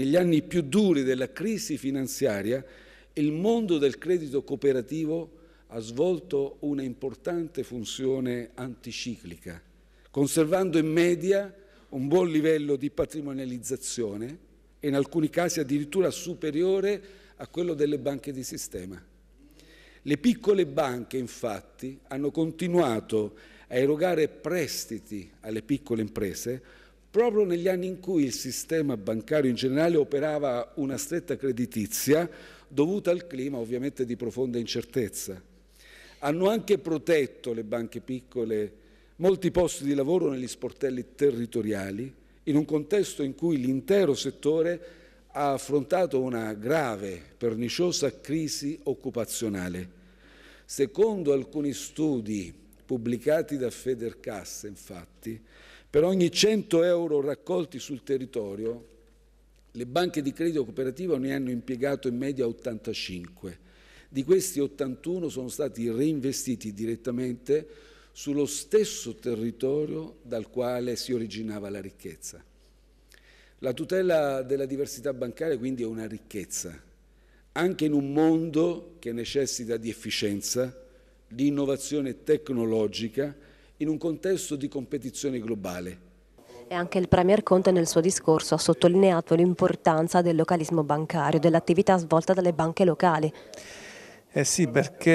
Negli anni più duri della crisi finanziaria, il mondo del credito cooperativo ha svolto una importante funzione anticiclica, conservando in media un buon livello di patrimonializzazione e in alcuni casi addirittura superiore a quello delle banche di sistema. Le piccole banche, infatti, hanno continuato a erogare prestiti alle piccole imprese proprio negli anni in cui il sistema bancario in generale operava una stretta creditizia dovuta al clima ovviamente di profonda incertezza. Hanno anche protetto le banche piccole molti posti di lavoro negli sportelli territoriali, in un contesto in cui l'intero settore ha affrontato una grave, perniciosa crisi occupazionale. Secondo alcuni studi pubblicati da Federcasse, infatti, per ogni 100 euro raccolti sul territorio, le banche di credito cooperativo ne hanno impiegato in media 85. Di questi 81 sono stati reinvestiti direttamente sullo stesso territorio dal quale si originava la ricchezza. La tutela della diversità bancaria quindi è una ricchezza, anche in un mondo che necessita di efficienza, di innovazione tecnologica in un contesto di competizione globale. E anche il Premier Conte nel suo discorso ha sottolineato l'importanza del localismo bancario, dell'attività svolta dalle banche locali. Eh sì, perché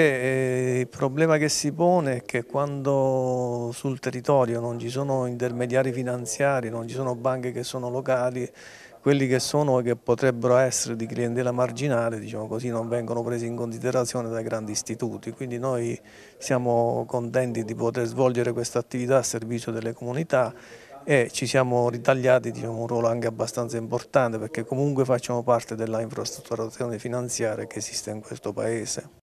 eh, il problema che si pone è che quando sul territorio non ci sono intermediari finanziari, non ci sono banche che sono locali, quelli che sono e che potrebbero essere di clientela marginale, diciamo così, non vengono presi in considerazione dai grandi istituti, quindi noi siamo contenti di poter svolgere questa attività a servizio delle comunità e ci siamo ritagliati diciamo, un ruolo anche abbastanza importante perché comunque facciamo parte dell'infrastrutturazione finanziaria che esiste in questo Paese.